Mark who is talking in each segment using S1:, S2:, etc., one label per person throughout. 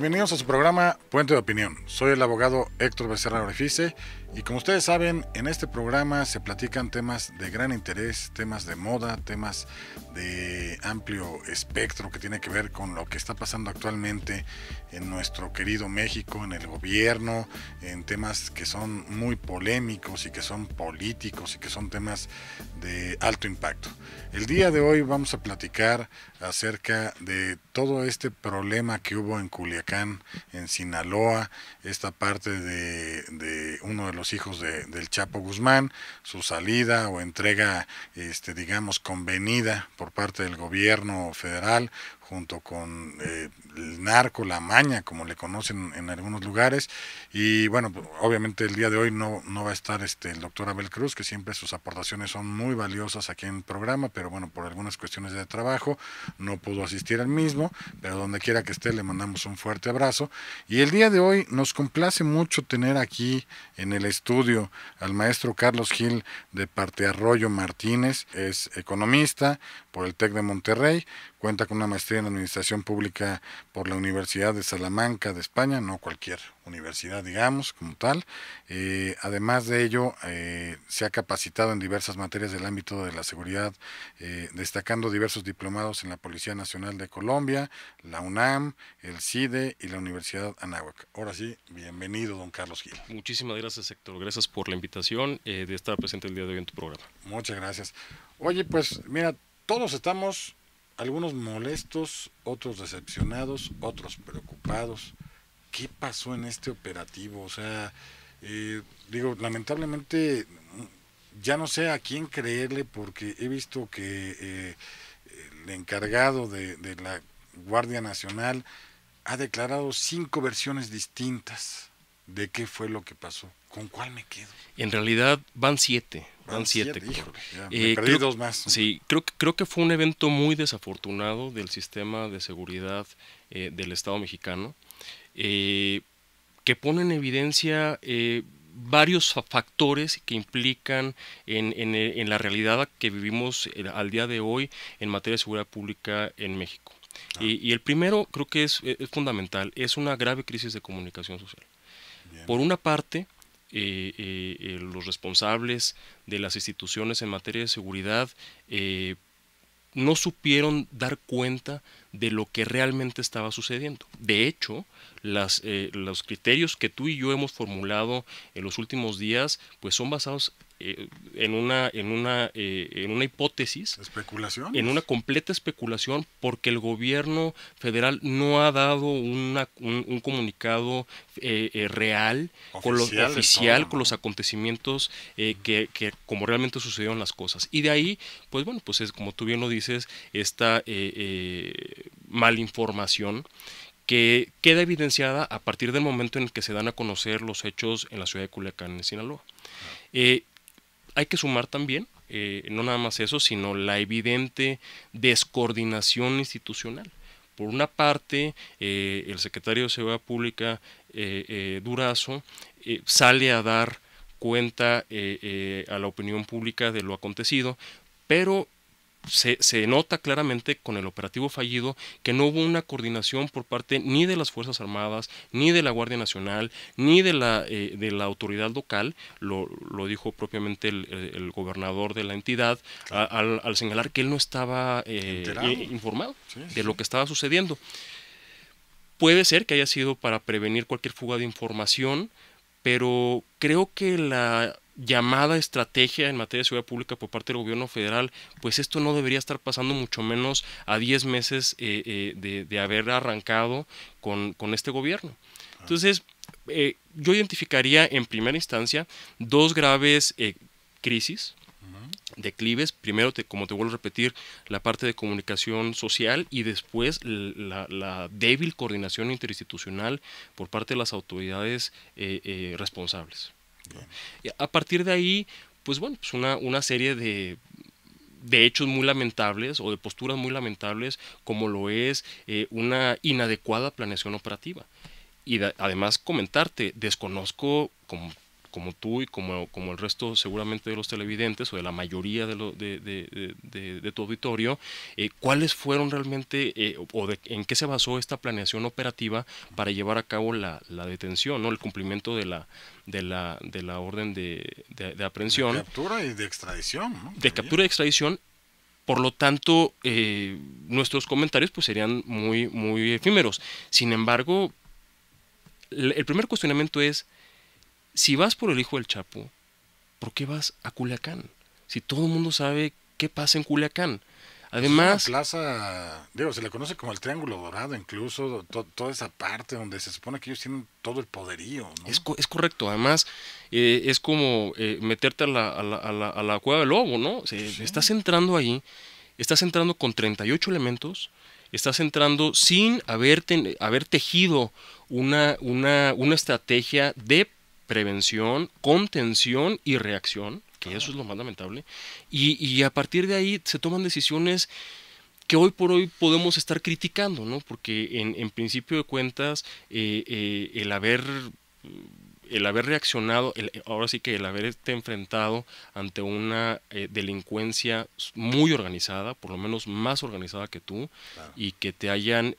S1: Bienvenidos a su programa Puente de Opinión. Soy el abogado Héctor Becerra Orifice y como ustedes saben, en este programa se platican temas de gran interés, temas de moda, temas de amplio espectro que tiene que ver con lo que está pasando actualmente en nuestro querido México, en el gobierno, en temas que son muy polémicos y que son políticos y que son temas de alto impacto. El día de hoy vamos a platicar acerca de todo este problema que hubo en Culiacán en Sinaloa, esta parte de, uno de los hijos de, del Chapo Guzmán, su salida o entrega, este, digamos, convenida por parte del gobierno federal junto con... Eh, el narco, la maña, como le conocen en algunos lugares. Y bueno, pues, obviamente el día de hoy no, no va a estar este, el doctor Abel Cruz, que siempre sus aportaciones son muy valiosas aquí en el programa, pero bueno, por algunas cuestiones de trabajo no pudo asistir al mismo, pero donde quiera que esté le mandamos un fuerte abrazo. Y el día de hoy nos complace mucho tener aquí en el estudio al maestro Carlos Gil de Parte Arroyo Martínez, es economista por el TEC de Monterrey, cuenta con una maestría en Administración Pública por la Universidad de Salamanca de España, no cualquier universidad, digamos, como tal. Eh, además de ello, eh, se ha capacitado en diversas materias del ámbito de la seguridad, eh, destacando diversos diplomados en la Policía Nacional de Colombia, la UNAM, el CIDE y la Universidad Anáhuac. Ahora sí, bienvenido, don Carlos Gil.
S2: Muchísimas gracias, Héctor. Gracias por la invitación de estar presente el día de hoy en tu programa.
S1: Muchas gracias. Oye, pues mira, todos estamos algunos molestos, otros decepcionados, otros preocupados. ¿Qué pasó en este operativo? O sea, eh, digo, lamentablemente mm, ya no sé a quién creerle porque he visto que eh, el encargado de la Guardia Nacional ha declarado cinco versiones distintas de qué fue lo que pasó. ¿Con cuál me quedo?
S2: En realidad van siete. Van, siete. siete eh, perdí creo, dos más. Sí, creo, creo que fue un evento muy desafortunado del sistema de seguridad eh, del Estado mexicano, eh, que pone en evidencia varios factores que implican en, la realidad que vivimos al día de hoy en materia de seguridad pública en México. Ah. Y, el primero creo que es, fundamental, es una grave crisis de comunicación social. Por una parte, los responsables de las instituciones en materia de seguridad eh, no supieron dar cuenta de lo que realmente estaba sucediendo. De hecho, eh, los criterios que tú y yo hemos formulado en los últimos días pues son basados eh, en una, en una, eh, en una hipótesis. Especulación. En una completa especulación porque el gobierno federal no ha dado una, un, comunicado eh, real, oficial, con los, oficial los acontecimientos que, que, como realmente sucedieron las cosas. Y de ahí, pues bueno, pues es como tú bien lo dices, esta malinformación que queda evidenciada a partir del momento en el que se dan a conocer los hechos en la ciudad de Culiacán, en Sinaloa. Eh, hay que sumar también, eh, no nada más eso, sino la evidente descoordinación institucional. Por una parte, eh, el secretario de Seguridad Pública, eh, Durazo, sale a dar cuenta a la opinión pública de lo acontecido, pero se, nota claramente con el operativo fallido que no hubo una coordinación por parte ni de las Fuerzas Armadas, ni de la Guardia Nacional, ni de la, eh, de la autoridad local, lo, dijo propiamente el, gobernador de la entidad, al, señalar que él no estaba eh, eh, informado de lo que estaba sucediendo. Puede ser que haya sido para prevenir cualquier fuga de información, pero creo que la llamada estrategia en materia de seguridad pública por parte del gobierno federal, pues esto no debería estar pasando mucho menos a 10 meses eh, eh, de, haber arrancado con, este gobierno. Ah. Entonces, eh, yo identificaría en primera instancia dos graves crisis, declives, primero, te, como te vuelvo a repetir, la parte de comunicación social y después la débil coordinación interinstitucional por parte de las autoridades responsables a partir de ahí, pues bueno, pues, una, una serie de, hechos muy lamentables o de posturas muy lamentables como lo es eh, una inadecuada planeación operativa. Y además comentarte, desconozco, como como tú y como, como el resto seguramente de los televidentes o de la mayoría de, de, tu auditorio, eh, cuáles fueron realmente eh, o en qué se basó esta planeación operativa para llevar a cabo la, detención, ¿no? el cumplimiento de la, de la, de la orden de, aprehensión. De
S1: captura y de extradición.
S2: De captura y extradición por lo tanto, eh, nuestros comentarios pues, serían muy, muy efímeros. Sin embargo, el primer cuestionamiento es, si vas por el hijo del Chapo, ¿por qué vas a Culiacán? Si todo el mundo sabe qué pasa en Culiacán.
S1: Además. Es plaza, digo, se le conoce como el Triángulo Dorado, incluso toda esa parte donde se supone que ellos tienen todo el poderío. ¿no? Es,
S2: correcto, además eh, es como eh, meterte a la, cueva del lobo, ¿no? Estás entrando ahí, estás entrando con 38 elementos, estás entrando sin haber, tejido una, una, una estrategia de prevención, contención y reacción, que eso es lo más lamentable. Y, a partir de ahí se toman decisiones que hoy por hoy podemos estar criticando, ¿no? Porque en, principio de cuentas, eh, eh, el haber el haber reaccionado, ahora sí que el haberte este enfrentado ante una eh, delincuencia muy organizada, por lo menos más organizada que tú, y que te hayan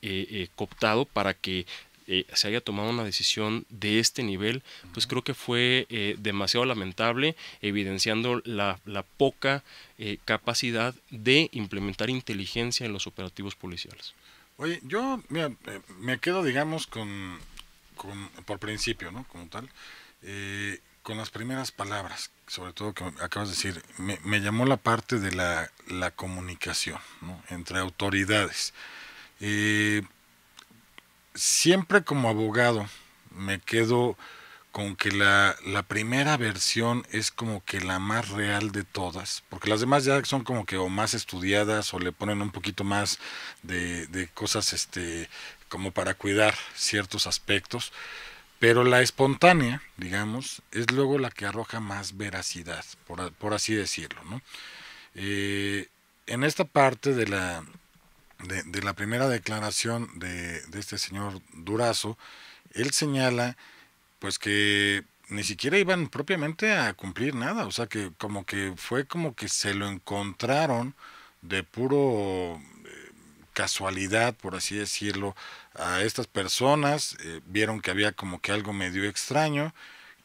S2: cooptado para que eh, se haya tomado una decisión de este nivel, pues creo que fue eh, demasiado lamentable, evidenciando la, poca eh, capacidad de implementar inteligencia en los operativos policiales.
S1: Oye, yo mira, me quedo, digamos, con, por principio, ¿no? Como tal, con las primeras palabras, sobre todo que acabas de decir, me, llamó la parte de la, la comunicación ¿no? entre autoridades. Eh, siempre como abogado me quedo con que la, primera versión es como que la más real de todas, porque las demás ya son como que o más estudiadas o le ponen un poquito más de, cosas este, como para cuidar ciertos aspectos, pero la espontánea, digamos, es luego la que arroja más veracidad, por, así decirlo. ¿no? Eh, en esta parte de la, de, la primera declaración de, de, este señor Durazo, él señala pues que ni siquiera iban propiamente a cumplir nada, o sea que como que fue como que se lo encontraron de puro eh, casualidad, por así decirlo, a estas personas, eh, vieron que había como que algo medio extraño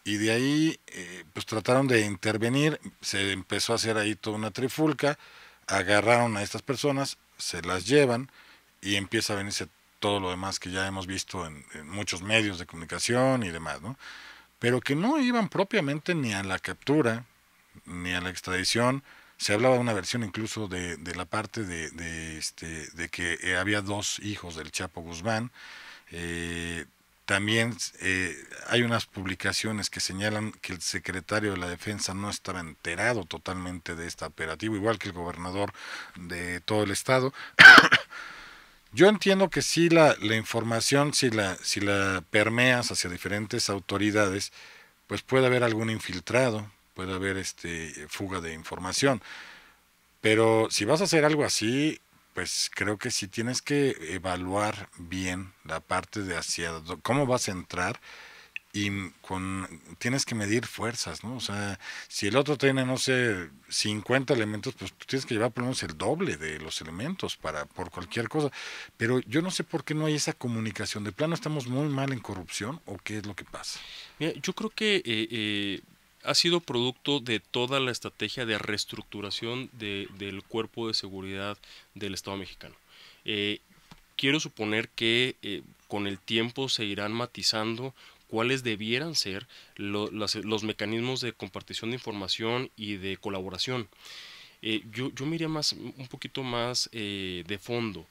S1: y de ahí eh, pues trataron de intervenir, se empezó a hacer ahí toda una trifulca, agarraron a estas personas, se las llevan y empieza a venirse todo lo demás que ya hemos visto en, muchos medios de comunicación y demás, ¿no? Pero que no iban propiamente ni a la captura, ni a la extradición. Se hablaba de una versión incluso de, la parte de, este, de que había dos hijos del Chapo Guzmán. Eh, también eh, hay unas publicaciones que señalan que el secretario de la Defensa no estaba enterado totalmente de este operativo, igual que el gobernador de todo el estado. Yo entiendo que si la, información, si la, si la permeas hacia diferentes autoridades, pues puede haber algún infiltrado, puede haber este fuga de información. Pero si vas a hacer algo así, pues creo que si tienes que evaluar bien la parte de hacia cómo vas a entrar y con tienes que medir fuerzas, ¿no? O sea, si el otro tiene no sé 50 elementos, pues tienes que llevar por lo menos el doble de los elementos para por cualquier cosa, pero yo no sé por qué no hay esa comunicación. De plano estamos muy mal en corrupción o qué es lo que pasa.
S2: Mira, yo creo que eh, eh, ha sido producto de toda la estrategia de reestructuración del cuerpo de seguridad del Estado mexicano. Eh, quiero suponer que eh, con el tiempo se irán matizando cuáles debieran ser los mecanismos de compartición de información y de colaboración. Eh, yo, yo más, un poquito más de fondo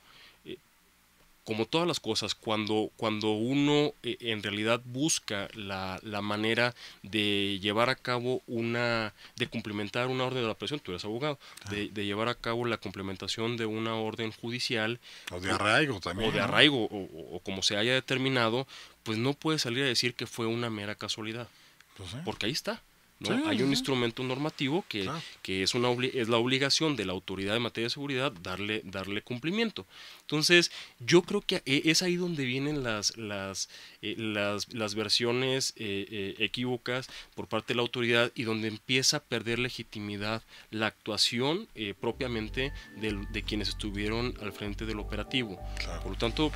S2: como todas las cosas, cuando, cuando uno eh, en realidad busca la, la, manera de llevar a cabo una, de complementar una orden de la presión, tú eres abogado, ah. de, llevar a cabo la complementación de una orden judicial. O de arraigo también. O de arraigo, o, como se haya determinado, pues no puede salir a decir que fue una mera casualidad. Pues porque ahí está. Hay un instrumento normativo que, que es, una, es la obligación de la autoridad de materia de seguridad darle, darle cumplimiento. Entonces, yo creo que e, es ahí donde vienen las, las, eh, las, versiones eh, eh, equívocas por parte de la autoridad y donde empieza a perder legitimidad la actuación propiamente de, quienes estuvieron al frente del operativo. Por lo tanto,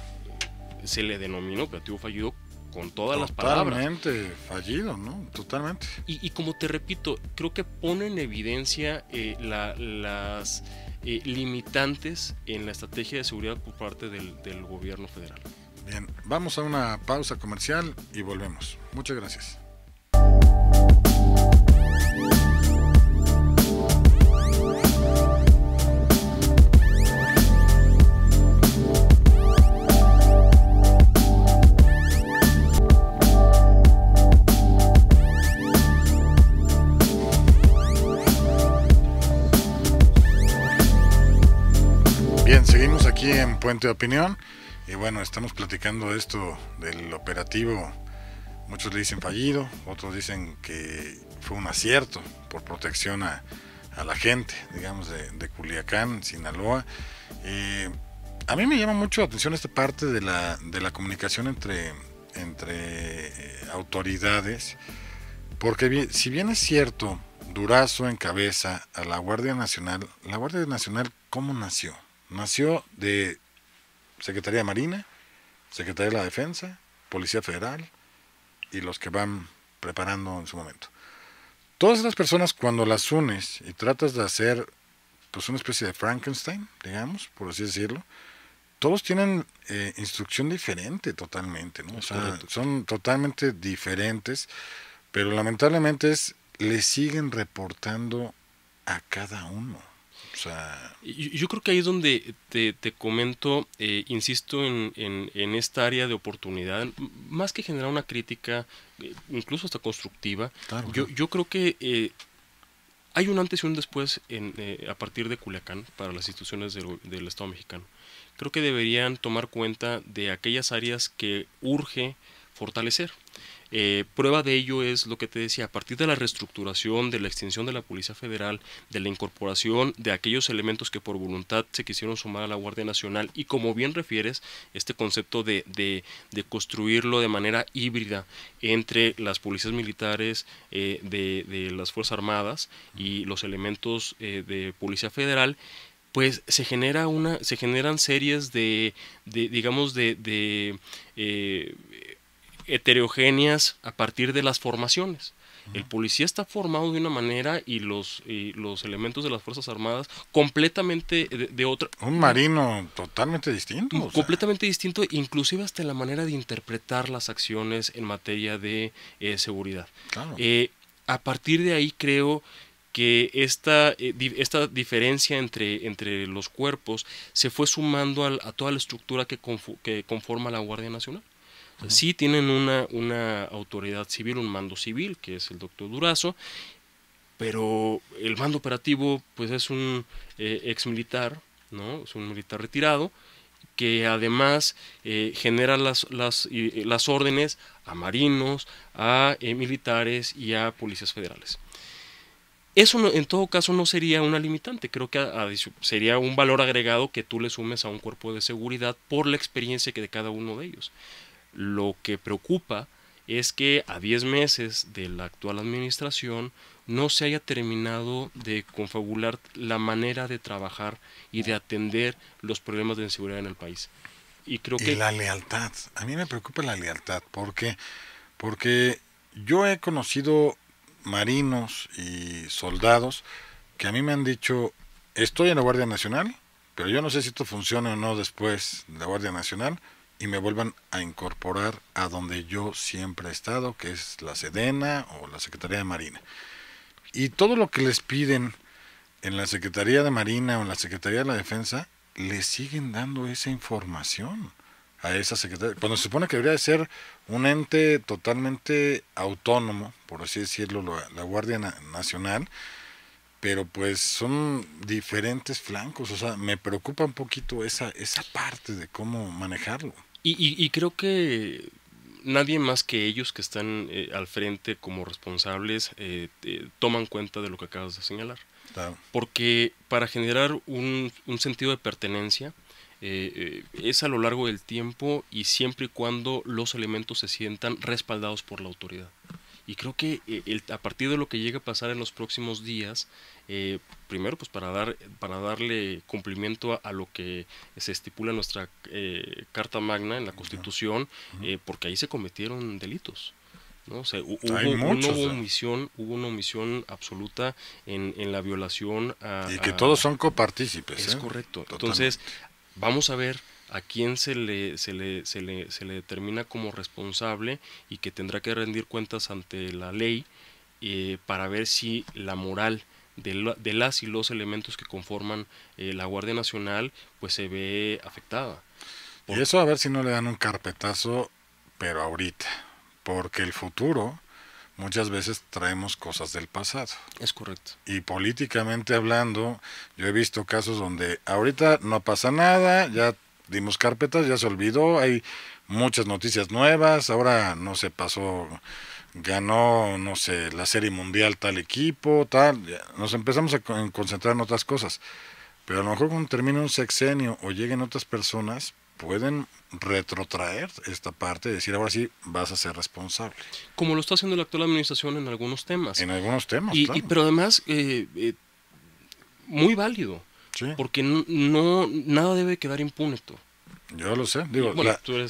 S2: se le denominó operativo fallido con todas las palabras.
S1: Totalmente fallido, ¿no? Totalmente. Y,
S2: como te repito, creo que pone en evidencia eh, las eh, limitantes en la estrategia de seguridad por parte del gobierno federal.
S1: Bien, vamos a una pausa comercial y volvemos. Muchas gracias. aquí en Puente de Opinión. Y bueno, estamos platicando esto del operativo. Muchos le dicen fallido, otros dicen que fue un acierto por protección a, la gente, digamos, de, Culiacán, Sinaloa. Eh, a mí me llama mucho la atención esta parte de la, comunicación entre, eh, autoridades, porque si bien es cierto, Durazo encabeza a la Guardia Nacional, ¿la Guardia Nacional cómo nació? nació de Secretaría de Marina, Secretaría de la Defensa, Policía Federal y los que van preparando en su momento. Todas las personas cuando las unes y tratas de hacer pues una especie de Frankenstein, digamos, por así decirlo, todos tienen eh, instrucción diferente totalmente, son totalmente diferentes, pero lamentablemente les le siguen reportando a cada uno
S2: yo, creo que ahí es donde te, te comento, eh, insisto en, en, esta área de oportunidad, más que generar una crítica, eh, incluso hasta constructiva, yo, yo, creo que eh, hay un antes y un después en, a partir de Culiacán para las instituciones del Estado mexicano. Creo que deberían tomar cuenta de aquellas áreas que urge fortalecer. Eh, prueba de ello es lo que te decía, a partir de la reestructuración, de la extinción de la Policía Federal, de la incorporación de aquellos elementos que por voluntad se quisieron sumar a la Guardia Nacional y como bien refieres, este concepto de, construirlo de manera híbrida entre las policías militares eh, de, las Fuerzas Armadas y los elementos eh, de Policía Federal, pues se genera una se generan series de, de digamos de, de heterogéneas a partir de las formaciones. El policía está formado de una manera y los, los elementos de las Fuerzas Armadas completamente de, otra.
S1: Un marino totalmente distinto. Mm, completamente distinto, inclusive hasta la manera
S2: de interpretar las acciones en materia de eh, seguridad. Eh, a partir de ahí creo que esta, eh, esta diferencia entre, entre los cuerpos se fue sumando a toda la estructura que, conforma la Guardia Nacional sí tienen una, autoridad civil, un mando civil, que es el doctor Durazo, pero el mando operativo pues es un eh, ex militar, ¿no? es un militar retirado, que además eh, genera eh, las, órdenes a marinos, a militares y a policías federales. Eso en todo caso no sería una limitante, creo que sería un valor agregado que tú le sumes a un cuerpo de seguridad por la experiencia que de cada uno de ellos. Lo que preocupa es que a 10 meses de la actual administración no se haya terminado de confabular la manera de trabajar y de atender los problemas de inseguridad en el país. Y creo que... la
S1: lealtad. A mí me preocupa la lealtad porque, porque yo he conocido marinos y soldados que a mí me han dicho, estoy en la Guardia Nacional, pero yo no sé si esto funciona o no después de la Guardia Nacional, y me vuelvan a incorporar a donde yo siempre he estado, que es la Sedena o la Secretaría de Marina. Y todo lo que les piden en la Secretaría de Marina o en la Secretaría de la Defensa, le siguen dando esa información a esa secretaría. Cuando se supone que debería ser un ente totalmente autónomo, por así decirlo, la Guardia Nacional, pero pues son diferentes flancos, o sea, me preocupa un poquito esa, esa parte de cómo manejarlo.
S2: Y, creo que nadie más que ellos que están eh, al frente como responsables eh, eh, toman cuenta de lo que acabas de señalar. Porque para generar un sentido de pertenencia es a lo largo del tiempo y siempre y cuando los elementos se sientan respaldados por la autoridad. Y creo que eh, a partir de lo que llegue a pasar en los próximos días, eh, primero pues para, dar, para darle cumplimiento a, lo que se estipula en nuestra eh, Carta Magna, en la Constitución, porque ahí se cometieron delitos. ¿no? O hubo, una omisión, hubo una omisión absoluta en, en la violación a... Y que todos son
S1: copartícipes. Es correcto. Entonces,
S2: vamos a ver a quién se le, se le, se le, determina como responsable y que tendrá que rendir cuentas ante la ley eh, para ver si la moral de, las y los elementos que conforman eh, la Guardia Nacional pues se ve afectada.
S1: Y eso a ver si no le dan un carpetazo, pero ahorita, porque el futuro muchas veces traemos cosas del pasado. Es correcto. Y políticamente hablando, yo he visto casos donde ahorita no pasa nada, ya dimos carpetas, ya se olvidó, hay muchas noticias nuevas, ahora no se pasó, ganó, no sé, la Serie Mundial tal equipo, tal, nos empezamos a concentrar en otras cosas, pero a lo mejor cuando termine un sexenio o lleguen otras personas, pueden retrotraer esta parte, decir ahora sí vas a ser responsable.
S2: Como lo está haciendo la actual administración en algunos temas. En algunos
S1: temas. pero
S2: además, eh, eh, muy válido. Porque no, nada debe quedar impune.
S1: Yo lo sé. Digo,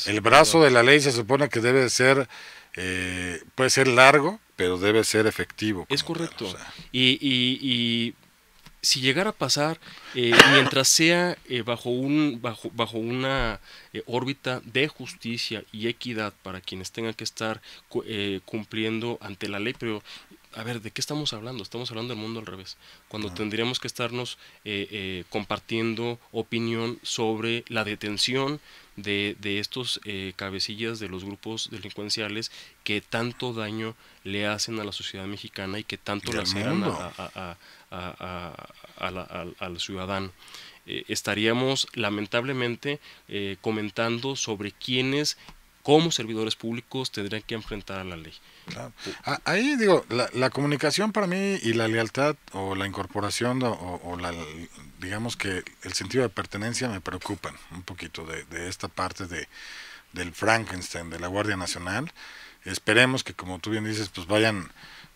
S1: el brazo de la ley se supone que debe ser, eh, puede ser largo, pero debe ser efectivo. Es correcto.
S2: y, y, si llegara a pasar, eh, mientras sea eh, bajo, un, bajo, bajo una órbita de justicia y equidad para quienes tengan que estar cumpliendo ante la ley, pero a ver, ¿de qué estamos hablando? Estamos hablando del mundo al revés, cuando tendríamos que estarnos eh, eh, compartiendo opinión sobre la detención de, estos eh, cabecillas de los grupos delincuenciales que tanto daño le hacen a la sociedad mexicana y que tanto le hacen al ciudadano. estaríamos lamentablemente comentando sobre quiénes como servidores públicos tendrían que enfrentar a la ley.
S1: Ah, ahí digo, la, comunicación para mí y la lealtad o la incorporación o, la, digamos que el sentido de pertenencia me preocupan un poquito de, esta parte de, del Frankenstein, de la Guardia Nacional. Esperemos que como tú bien dices, pues vayan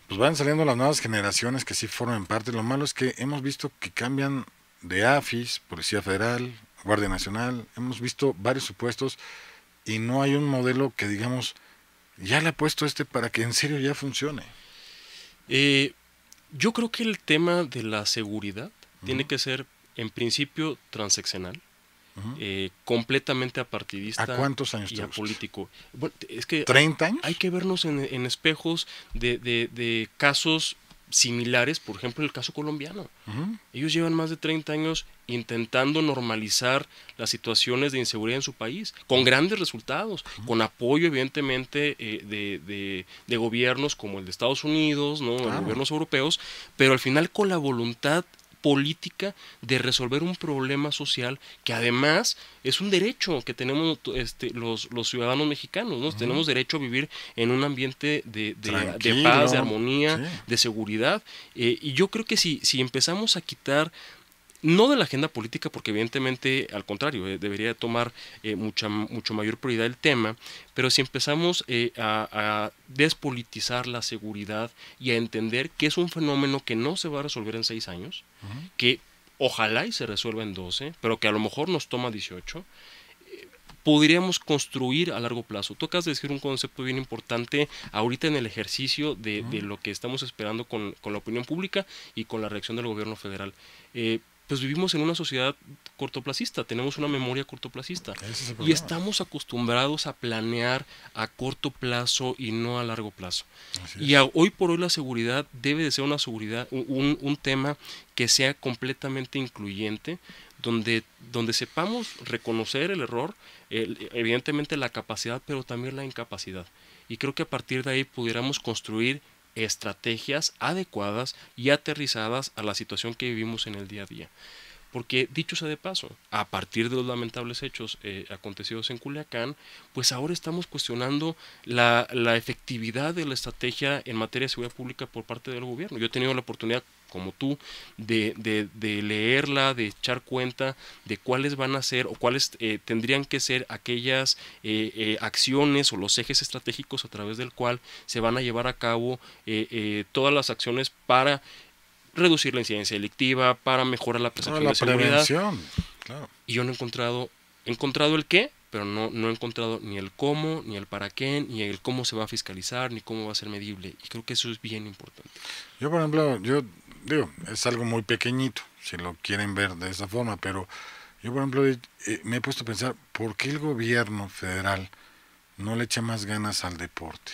S1: pues vayan saliendo las nuevas generaciones que sí formen parte. Lo malo es que hemos visto que cambian de AFIS, Policía Federal, Guardia Nacional, hemos visto varios supuestos y no hay un modelo que digamos, ya le ha puesto este para que en serio ya funcione. Eh,
S2: yo creo que el tema de la seguridad tiene que ser, en principio, transeccional. Eh, completamente apartidista ¿A cuántos años político? Bueno, es ¿30 años? Hay que vernos en, espejos de, casos similares, por ejemplo, el caso colombiano. Ellos llevan más de 30 años intentando normalizar las situaciones de inseguridad en su país, con grandes resultados, con apoyo evidentemente eh, de, gobiernos como el de Estados Unidos, ¿no? gobiernos europeos, pero al final con la voluntad política de resolver un problema social que además es un derecho que tenemos este, los, los ciudadanos mexicanos, ¿no? Tenemos derecho a vivir en un ambiente de, paz, de armonía, de seguridad. Eh, y yo creo que si, si empezamos a quitar no de la agenda política, porque evidentemente, al contrario, eh, debería tomar eh, mucha, mucho mayor prioridad el tema, pero si empezamos eh, a, despolitizar la seguridad y a entender que es un fenómeno que no se va a resolver en seis años, que ojalá y se resuelva en doce, pero que a lo mejor nos toma dieciocho, podríamos construir a largo plazo. Tocas decir un concepto bien importante ahorita en el ejercicio de, lo que estamos esperando con, la opinión pública y con la reacción del gobierno federal pues vivimos en una sociedad cortoplacista, tenemos una memoria cortoplacista y estamos acostumbrados a planear a corto plazo y no a largo plazo. Y hoy por hoy la seguridad debe de ser una seguridad, un, un tema que sea completamente incluyente, donde, donde sepamos reconocer el error, evidentemente la capacidad, pero también la incapacidad. Y creo que a partir de ahí pudiéramos construir estrategias adecuadas y aterrizadas a la situación que vivimos en el día a día. Porque dicho sea de paso, a partir de los lamentables hechos eh, acontecidos en Culiacán, pues ahora estamos cuestionando la, la, efectividad de la estrategia en materia de seguridad pública por parte del gobierno. Yo he tenido la oportunidad como tú, de, de, leerla, de echar cuenta de cuáles van a ser o cuáles eh, tendrían que ser aquellas eh, eh, acciones o los ejes estratégicos a través del cual se van a llevar a cabo todas las acciones para reducir la incidencia delictiva, para mejorar la percepción la de Claro. Y yo no he encontrado, he encontrado el qué, pero no, no he encontrado ni el cómo, ni el para qué, ni el cómo se va a fiscalizar, ni cómo va a ser medible. Y creo que eso es bien importante.
S1: Yo, por ejemplo, yo digo, es algo muy pequeñito, si lo quieren ver de esa forma, pero yo, por ejemplo, eh, me he puesto a pensar, ¿por qué el gobierno federal no le echa más ganas al deporte?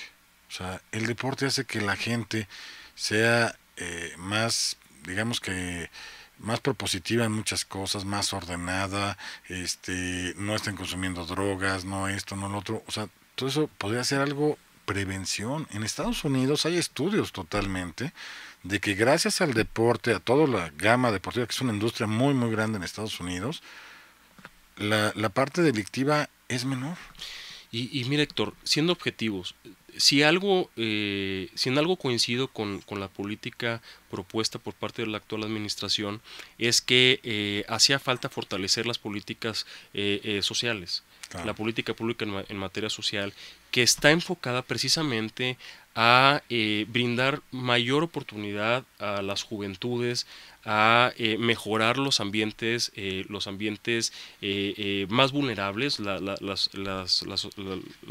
S1: O sea, el deporte hace que la gente sea eh, más, digamos que más propositiva en muchas cosas, más ordenada, este, no estén consumiendo drogas, no esto, no lo otro. O sea, todo eso podría ser algo prevención. En Estados Unidos hay estudios totalmente de que gracias al deporte, a toda la gama deportiva, que es una industria muy, muy grande en Estados Unidos, la, parte delictiva es menor.
S2: Y, y mira, Héctor, siendo objetivos, si algo, eh, si en algo coincido con, con, la política propuesta por parte de la actual administración es que eh, hacía falta fortalecer las políticas eh, eh, sociales, la política pública en, materia social, que está enfocada precisamente a brindar mayor oportunidad a las juventudes, a mejorar los ambientes, los ambientes más vulnerables, las, las,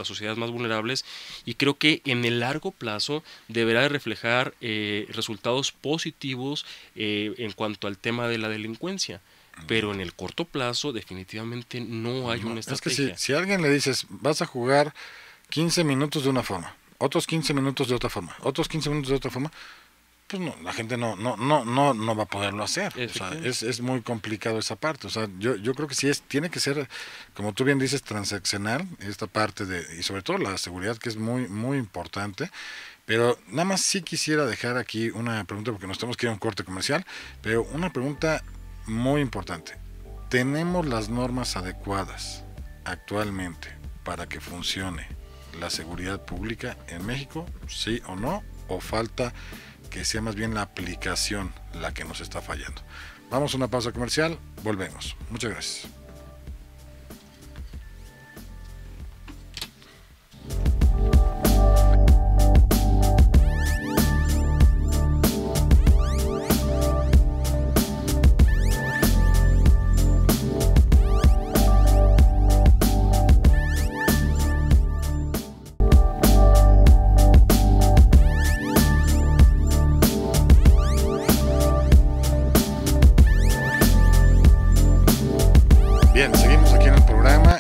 S2: sociedades más vulnerables, y creo que en el largo plazo deberá reflejar resultados positivos positivos eh, en cuanto al tema de la delincuencia. Ah, Pero en el corto plazo definitivamente no hay un una estrategia. Es que
S1: si, a alguien le dices, vas a jugar 15 minutos de una forma, otros 15 minutos de otra forma, otros 15 minutos de otra forma, pues no, la gente no, no, no, no, va a poderlo hacer. O sea, es, es, muy complicado esa parte. O sea, yo, yo creo que sí es, tiene que ser, como tú bien dices, transaccional, esta parte de, y sobre todo la seguridad que es muy, muy importante. Pero nada más sí quisiera dejar aquí una pregunta, porque nos tenemos que ir a un corte comercial, pero una pregunta muy importante. ¿Tenemos las normas adecuadas actualmente para que funcione la seguridad pública en México? ¿Sí o no? ¿O falta que sea más bien la aplicación la que nos está fallando? Vamos a una pausa comercial, volvemos. Muchas gracias.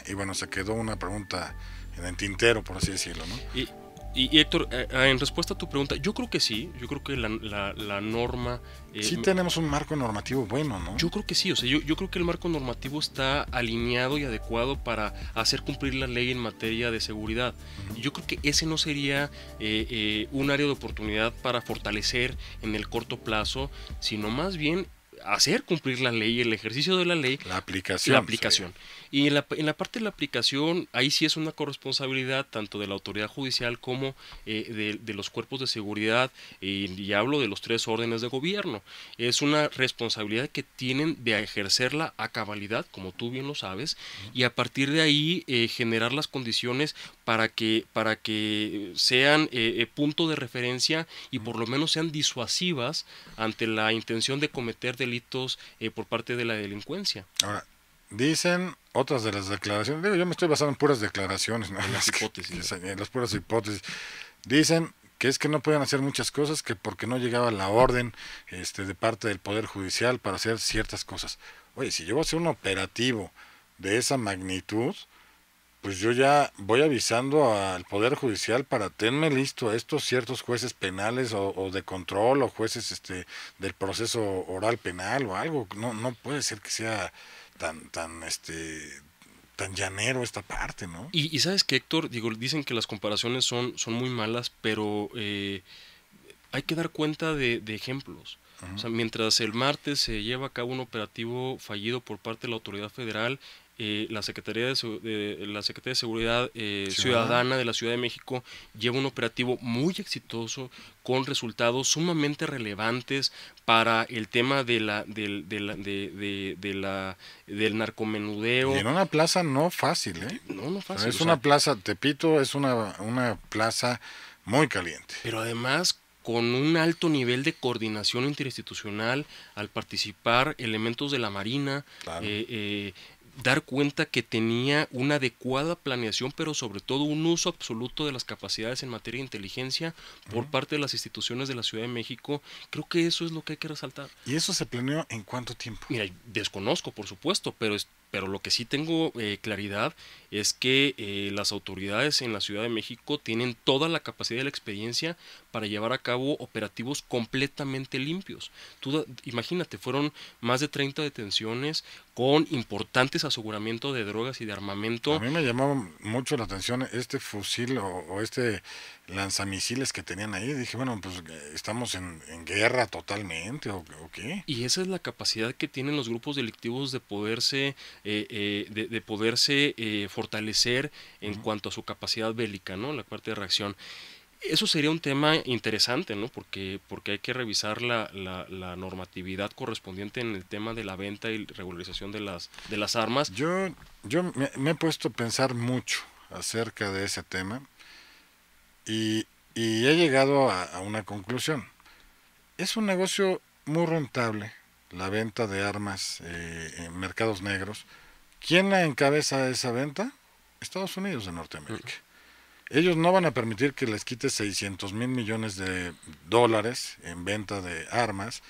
S1: y bueno, se quedó una pregunta en el tintero, por así decirlo, ¿no?
S2: Y, Héctor, eh, ah, en respuesta a tu pregunta, yo creo que sí, yo creo que la, norma... Eh, sí tenemos
S1: un marco normativo bueno, ¿no? Yo creo que
S2: sí, o sea, yo, yo creo que el marco normativo está alineado y adecuado para hacer cumplir la ley en materia de seguridad. Yo creo que ese no sería eh, un área de oportunidad para fortalecer en el corto plazo, sino más bien hacer cumplir la ley, el ejercicio de la ley. La aplicación. La aplicación. Y en la, parte de la aplicación, ahí sí es una corresponsabilidad tanto de la autoridad judicial como eh, de, los cuerpos de seguridad, y hablo de los tres órdenes de gobierno. Es una responsabilidad que tienen de ejercerla a cabalidad, como tú bien lo sabes, y a partir de ahí eh, generar las condiciones para que, para que sean eh, punto de referencia y por lo menos sean disuasivas ante la intención de cometer delitos por parte de la delincuencia.
S1: Ahora, dicen otras de las declaraciones, digo, yo me estoy basando en puras declaraciones, en las hipótesis. las puras hipótesis. Dicen que es que no pueden hacer muchas cosas, que porque no llegaba la orden este, de parte del Poder Judicial para hacer ciertas cosas. Oye, si yo voy a hacer un operativo de esa magnitud, pues yo ya voy avisando al Poder Judicial para tenerme listo a estos ciertos jueces penales o, o, de control o jueces este, del proceso oral penal o algo. No, no puede ser que sea tan, tan, este, tan llanero esta parte, ¿no?
S2: Y, sabes que Héctor, digo, dicen que las comparaciones son, son muy malas, pero eh, hay que dar cuenta de, de ejemplos. O sea, mientras el martes se lleva a cabo un operativo fallido por parte de la autoridad federal eh, la, Secretaría de, la Secretaría de Seguridad eh, Ciudadana. de la Ciudad de México lleva un operativo muy exitoso con resultados sumamente relevantes para el tema de la, la, del narcomenudeo. Y en
S1: una plaza no fácil, ¿eh? No, no fácil. es una plaza, plaza, Tepito es una, una plaza muy caliente.
S2: Pero además con un alto nivel de coordinación interinstitucional al participar elementos de la Marina, eh, dar cuenta que tenía una adecuada planeación, pero sobre todo un uso absoluto de las capacidades en materia de inteligencia por parte de las instituciones de la Ciudad de México. Creo
S1: que eso es lo que hay que resaltar. ¿Y eso se planeó en cuánto tiempo? Mira,
S2: desconozco, por supuesto, pero pero lo que sí tengo eh, claridad es que eh, las autoridades en la Ciudad de México tienen toda la capacidad y la experiencia para llevar a cabo operativos completamente limpios. Tú imagínate, fueron más de 30 detenciones con importantes aseguramientos de drogas y de armamento. A
S1: mí me llamaba mucho la atención este fusil o, este lanzamisiles que tenían ahí. Dije, bueno, pues eh, estamos en, guerra totalmente o qué.
S2: Y esa es la capacidad que tienen los grupos delictivos de poderse eh, eh, de, poderse eh, fortalecer en cuanto a su capacidad bélica, ¿no? La parte de reacción. Eso sería un tema interesante, ¿no? Porque, porque hay que revisar la, la, normatividad correspondiente en el tema de la venta y regularización de las, de
S1: las armas. Yo, yo me, he puesto a pensar mucho acerca de ese tema y, y he llegado a una conclusión. Es un negocio muy rentable la venta de armas eh, en mercados negros. ¿Quién la encabeza esa venta? Estados Unidos de Norteamérica. Ellos no van a permitir que les quite 600 mil millones de dólares en venta de armas,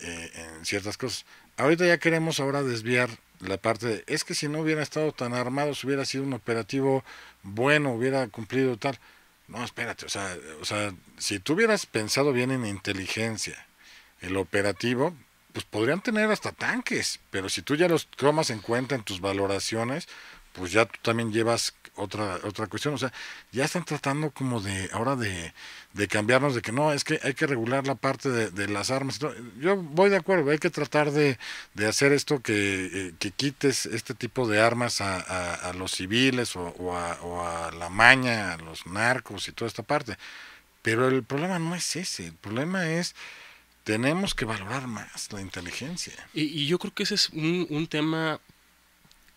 S1: eh, en ciertas cosas. Ahorita ya queremos ahora desviar la parte de, es que si no hubiera estado tan armado... si hubiera sido un operativo bueno, hubiera cumplido tal. No, espérate, o sea, o sea, si tú hubieras pensado bien en inteligencia, el operativo, pues podrían tener hasta tanques, pero si tú ya los tomas en cuenta en tus valoraciones, pues ya tú también llevas otra otra cuestión, o sea, ya están tratando como de ahora de, de cambiarnos de que no, es que hay que regular la parte de, las armas. Yo voy de acuerdo, hay que tratar de, hacer esto que, eh, que, quites este tipo de armas a, los civiles o, o a la maña, a los narcos y toda esta parte. Pero el problema no es ese, el problema es tenemos que valorar más la inteligencia.
S2: Y, yo creo que ese es un, tema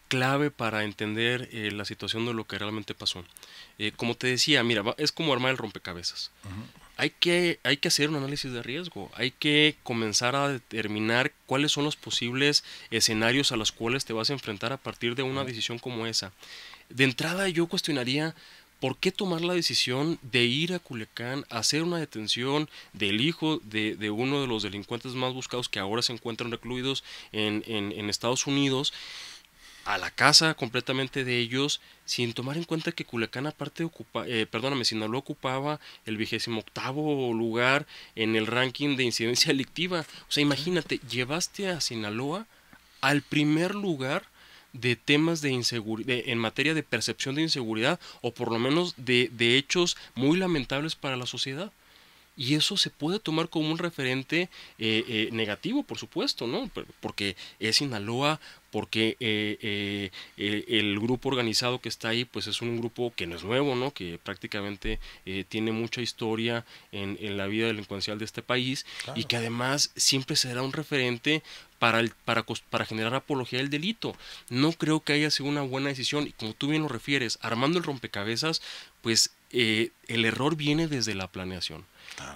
S2: clave para entender eh, la situación de lo que realmente pasó. Eh, como te decía, mira, es como armar el rompecabezas. hay, que, hay que hacer un análisis de riesgo, hay que comenzar a determinar cuáles son los posibles escenarios a los cuales te vas a enfrentar a partir de una decisión como esa. De entrada yo cuestionaría ¿por qué tomar la decisión de ir a Culiacán a hacer una detención del hijo de, uno de los delincuentes más buscados que ahora se encuentran recluidos en, Estados Unidos? a la casa completamente de ellos, sin tomar en cuenta que Culiacán aparte ocupa, eh, perdóname, Sinaloa ocupaba el vigésimo octavo lugar en el ranking de incidencia delictiva. O sea, imagínate, llevaste a Sinaloa al primer lugar de temas de inseguridad, en materia de percepción de inseguridad o por lo menos de, de hechos muy lamentables para la sociedad y eso se puede tomar como un referente eh, eh, negativo, por supuesto, ¿no? Porque es Sinaloa, porque eh, el grupo organizado que está ahí, pues es un grupo que no es nuevo, ¿no? Que prácticamente tiene mucha historia en, la vida delincuencial de este país y que además siempre será un referente para, para, para, generar apología del delito. No creo que haya sido una buena decisión. Y como tú bien lo refieres, armando el rompecabezas, pues el error viene desde la planeación.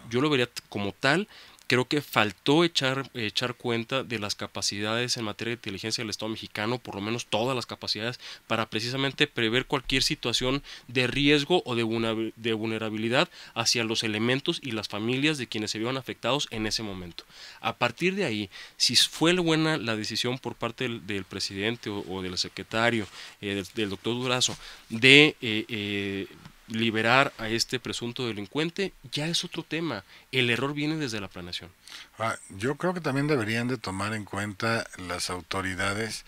S2: Yo lo vería como tal. Creo que faltó echar, echar cuenta de las capacidades en materia de inteligencia del Estado mexicano, por lo menos todas las capacidades, para precisamente prever cualquier situación de riesgo o de vulnerabilidad hacia los elementos y las familias de quienes se vieron afectados en ese momento. A partir de ahí, si fue buena la decisión por parte del, presidente o, del secretario, eh, del, doctor Durazo, de eh, eh, liberar a este presunto delincuente, ya es otro tema. El error viene desde la planeación.
S1: Ah, yo creo que también deberían de tomar en cuenta las autoridades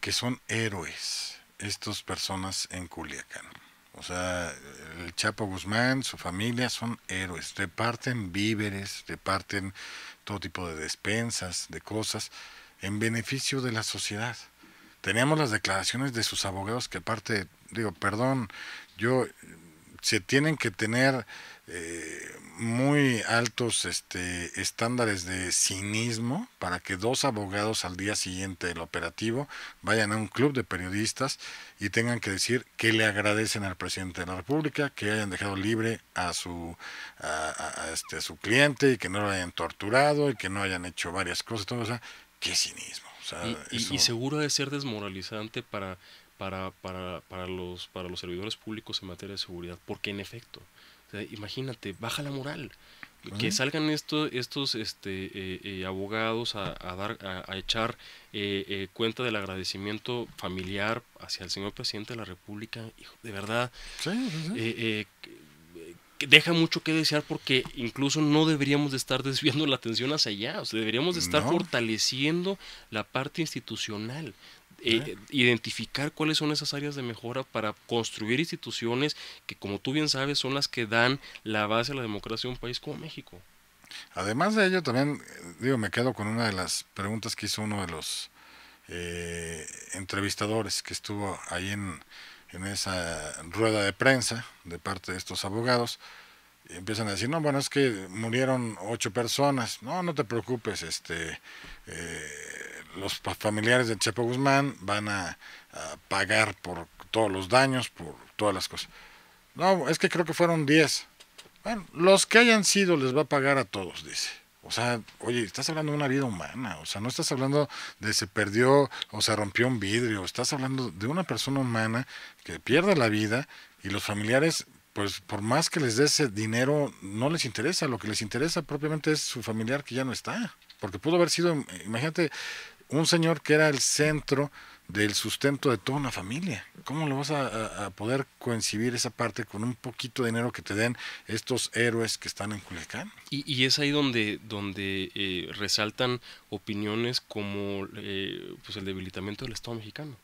S1: que son héroes, estas personas en Culiacán. O sea, el Chapo Guzmán, su familia son héroes. Reparten víveres, reparten todo tipo de despensas, de cosas, en beneficio de la sociedad. Teníamos las declaraciones de sus abogados que aparte, digo, perdón, yo, se tienen que tener eh, muy altos este, estándares de cinismo para que dos abogados al día siguiente del operativo vayan a un club de periodistas y tengan que decir que le agradecen al presidente de la República, que hayan dejado libre a su, a, este, su cliente y que no lo hayan torturado y que no hayan hecho varias cosas. Todo, o sea, qué cinismo. y seguro de ser
S2: desmoralizante para para, para, para, los, para los servidores públicos en materia de seguridad, porque en efecto, imagínate, baja la moral. Que salgan estos, estos este, eh, eh, abogados a, dar, a, echar eh, cuenta del agradecimiento familiar hacia el señor presidente de la República, de verdad, deja mucho que desear porque incluso no deberíamos de estar desviando la atención hacia allá, o deberíamos de estar fortaleciendo la parte institucional. Eh, identificar cuáles son esas áreas de mejora para construir instituciones que, como tú bien sabes, son las que dan la base a la democracia de un país como México.
S1: Además de ello, también, eh, digo, me quedo con una de las preguntas que hizo uno de los eh, entrevistadores que estuvo ahí en, esa rueda de prensa de parte de estos abogados empiezan a decir, no, bueno, es que murieron ocho personas, no, no te preocupes, este, los familiares de Chapo Guzmán van a, pagar por todos los daños, por todas las cosas. No, es que creo que fueron 10. Bueno, los que hayan sido les va a pagar a todos, dice. O sea, oye, estás hablando de una vida humana, o sea, no estás hablando de se perdió o se rompió un vidrio, estás hablando de una persona humana que pierde la vida y los familiares, pues por más que les dé ese dinero, no les interesa, lo que les interesa propiamente es su familiar que ya no está, porque pudo haber sido, imagínate, un señor que era el centro del sustento de toda una familia. ¿Cómo lo vas a, poder coincidir esa parte con un poquito de dinero que te den estos héroes que están en Culiacán? Y, es ahí donde,
S2: donde eh, resaltan opiniones como eh, pues el debilitamiento del Estado mexicano.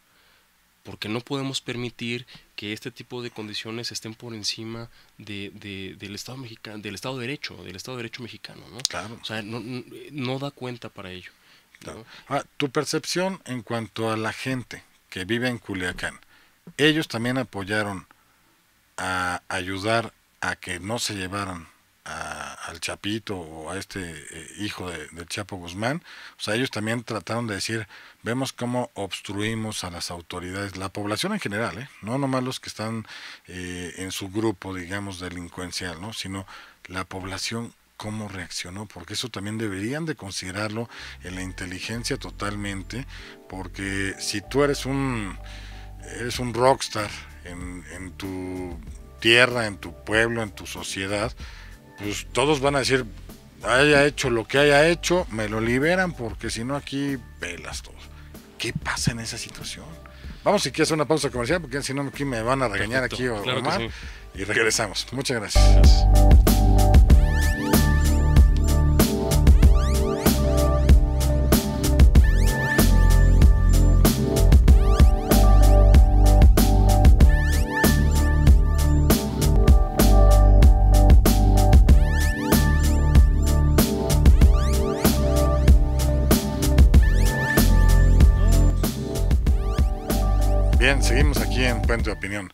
S2: Porque no podemos permitir que este tipo de condiciones estén por encima de, del Estado mexicano, del Estado de Derecho, del Estado Derecho mexicano, ¿no? Claro. O sea, no, no da cuenta para ello
S1: tu percepción en cuanto a la gente que vive en Culiacán, ellos también apoyaron a ayudar a que no se llevaran al Chapito o a este eh, hijo de, del Chapo Guzmán. O sea, ellos también trataron de decir, vemos cómo obstruimos a las autoridades, la población en general, ¿eh? no nomás los que están eh, en su grupo, digamos, delincuencial, ¿no? sino la población cómo reaccionó, porque eso también deberían de considerarlo en la inteligencia totalmente, porque si tú eres un, es un rockstar en, tu tierra, en tu pueblo, en tu sociedad, pues todos van a decir, haya hecho lo que haya hecho, me lo liberan, porque si no aquí velas todos ¿Qué pasa en esa situación? Vamos si quieres hacer una pausa comercial, porque si no aquí me van a regañar aquí o Y regresamos. Muchas gracias. Seguimos aquí en Puente de Opinión.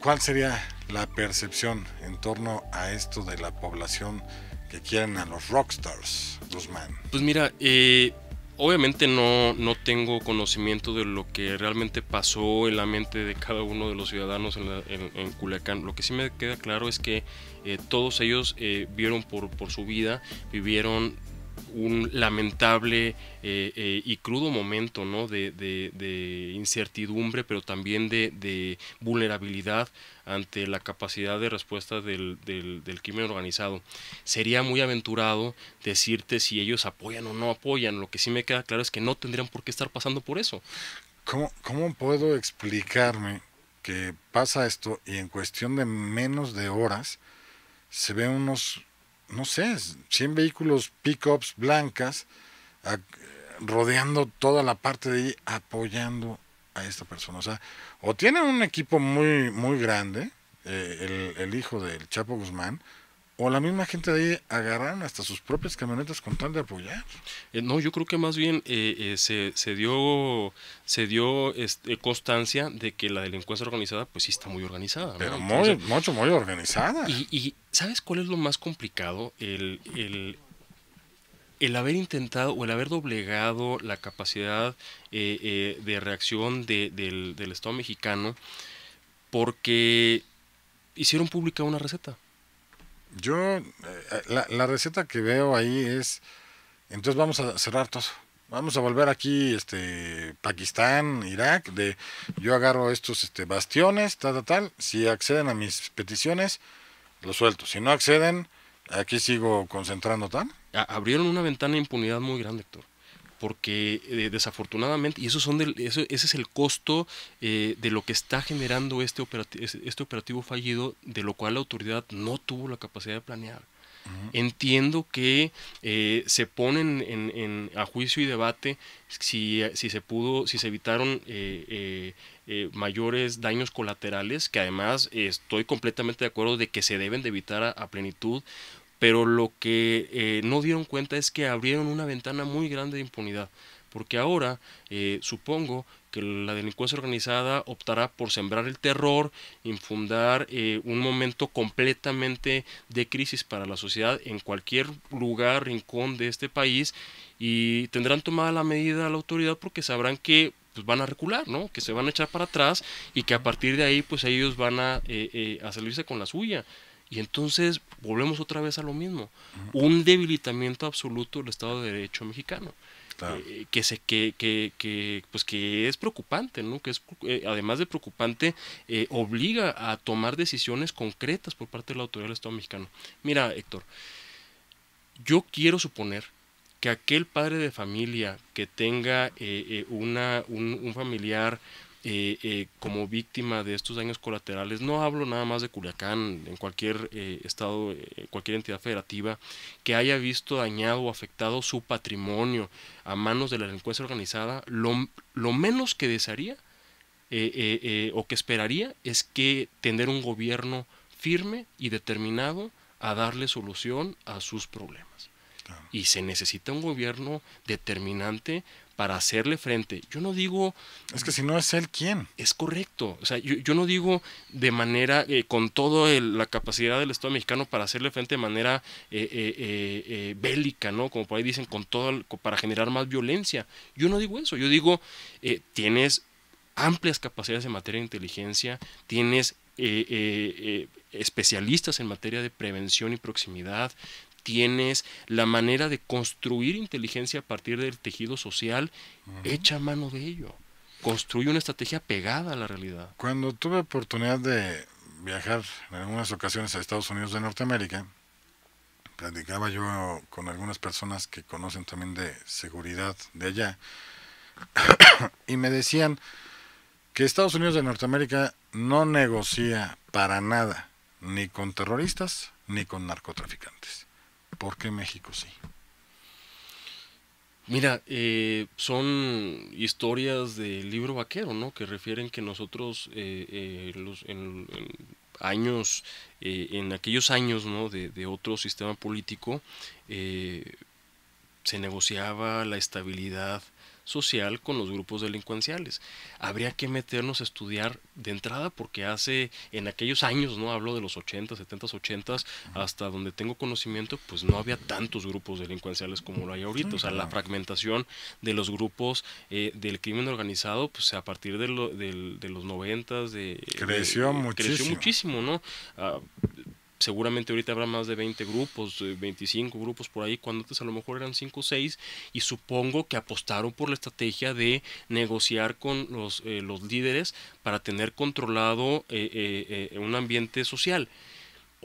S1: ¿Cuál sería la percepción en torno a esto de la población que quieren a los rockstars, Guzmán?
S2: Pues mira, eh, obviamente no, no tengo conocimiento de lo que realmente pasó en la mente de cada uno de los ciudadanos en, Culiacán. Lo que sí me queda claro es que eh, todos ellos eh, vieron por, por, su vida, vivieron un lamentable eh, eh, y crudo momento ¿no? de, incertidumbre, pero también de, vulnerabilidad ante la capacidad de respuesta del, crimen organizado. Sería muy aventurado decirte si ellos apoyan o no apoyan. Lo que sí me queda claro es que no tendrían por qué estar pasando por eso.
S1: cómo puedo explicarme que pasa esto y en cuestión de menos de horas se ve unos no sé, 100 vehículos pickups blancas rodeando toda la parte de ahí, apoyando a esta persona. O sea, o tienen un equipo muy, muy grande, eh, el, el, hijo del Chapo Guzmán, o la misma gente de ahí agarraron hasta sus propias camionetas con tal de apoyar.
S2: Eh, no, yo creo que más bien eh, eh, se, dio se dio este, constancia de que la delincuencia organizada pues sí está muy organizada. Pero mucho,
S1: muy organizada.
S2: Y, ¿sabes cuál es lo más complicado? El, haber intentado o el haber doblegado la capacidad de reacción del Estado mexicano porque hicieron pública una receta
S1: yo, eh, la, receta que veo ahí es, entonces vamos a cerrar todo. Vamos a volver aquí, este, Pakistán, Irak, de yo agarro estos este, bastiones, tal, tal, Si acceden a mis peticiones, lo suelto. Si no acceden, aquí sigo concentrando, tal.
S2: Abrieron una ventana de impunidad muy grande, porque eh, desafortunadamente, y eso son eso, ese es el costo eh, de lo que está generando este operativo, este operativo fallido, de lo cual la autoridad no tuvo la capacidad de planear. Entiendo que eh, se ponen en, a juicio y debate si, se pudo, si se evitaron mayores daños colaterales, que además estoy completamente de acuerdo de que se deben de evitar a plenitud, pero lo que eh, no dieron cuenta es que abrieron una ventana muy grande de impunidad, porque ahora eh, supongo que la delincuencia organizada optará por sembrar el terror, infundar eh, un momento completamente de crisis para la sociedad en cualquier lugar, rincón de este país y tendrán tomada la medida la autoridad porque sabrán que pues, van a recular, ¿no? Que se van a echar para atrás y que a partir de ahí pues ellos van a salirse con la suya. Y entonces volvemos otra vez a lo mismo, un debilitamiento absoluto del Estado de Derecho mexicano. Eh, que se que, que, pues que es preocupante no que es eh, además de preocupante eh, obliga a tomar decisiones concretas por parte de la autoridad del Estado mexicano mira Héctor yo quiero suponer que aquel padre de familia que tenga una, un familiar eh, eh, como víctima de estos daños colaterales. No hablo nada más de Culiacán, en cualquier eh, estado, cualquier entidad federativa que haya visto dañado o afectado su patrimonio a manos de la delincuencia organizada, lo, menos que desearía o que esperaría es que tener un gobierno firme y determinado a darle solución a sus problemas. Y se necesita un gobierno determinante para hacerle frente. Yo no digo...
S1: Es que si no es él, ¿quién? Es correcto.
S2: O sea, yo, no digo de manera, eh, con toda la capacidad del Estado mexicano para hacerle frente de manera eh, eh, bélica, ¿no? Como por ahí dicen, con todo, para generar más violencia. Yo no digo eso. Yo digo, tienes amplias capacidades en materia de inteligencia, tienes especialistas en materia de prevención y proximidad, tienes, la manera de construir inteligencia a partir del tejido social, echa mano de ello. Construye una estrategia pegada a la realidad.
S1: Cuando tuve oportunidad de viajar en algunas ocasiones a Estados Unidos de Norteamérica, platicaba yo con algunas personas que conocen también de seguridad de allá y me decían que Estados Unidos de Norteamérica no negocia para nada, ni con terroristas, ni con narcotraficantes. ¿Por qué México sí?
S2: Mira, eh, son historias del libro vaquero, ¿no? Que refieren que nosotros eh, eh, los, en, años, en aquellos años, de otro sistema político, se negociaba la estabilidad social con los grupos delincuenciales. Habría que meternos a estudiar de entrada porque hace en aquellos años, no hablo de los 80, 70, 80, hasta donde tengo conocimiento, pues no había tantos grupos delincuenciales como lo hay ahorita. O sea, la fragmentación de los grupos eh, del crimen organizado, pues a partir de, de, los 90, de, creció, muchísimo. creció muchísimo, ¿no? Ah, seguramente ahorita habrá más de 20 grupos, 25 eh, grupos por ahí, cuando antes a lo mejor eran 5 o 6, y supongo que apostaron por la estrategia de negociar con los, eh, los líderes para tener controlado eh, un ambiente social.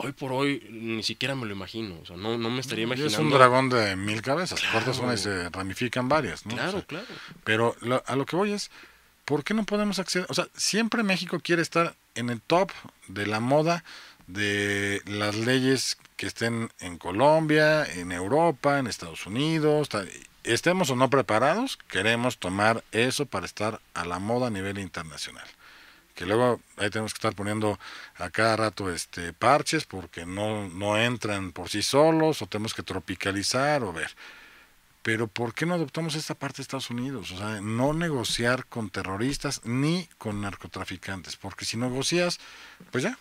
S2: Hoy por hoy ni siquiera me lo imagino, o sea, no, me estaría imaginando. Es un dragón
S1: de mil cabezas, cortas una y se ramifican varias, ¿no? Claro, claro. Pero a lo que voy es, ¿por qué no podemos acceder? O sea, siempre México quiere estar en el top de la moda, de las leyes que estén en Colombia, en Europa, en Estados Unidos, estemos o no preparados, queremos tomar eso para estar a la moda a nivel internacional. Que luego ahí tenemos que estar poniendo a cada rato este parches porque no, no entran por sí solos o tenemos que tropicalizar o ver. Pero ¿por qué no adoptamos esta parte de Estados Unidos? O sea, no negociar con terroristas ni con narcotraficantes, porque si negocias, pues ya,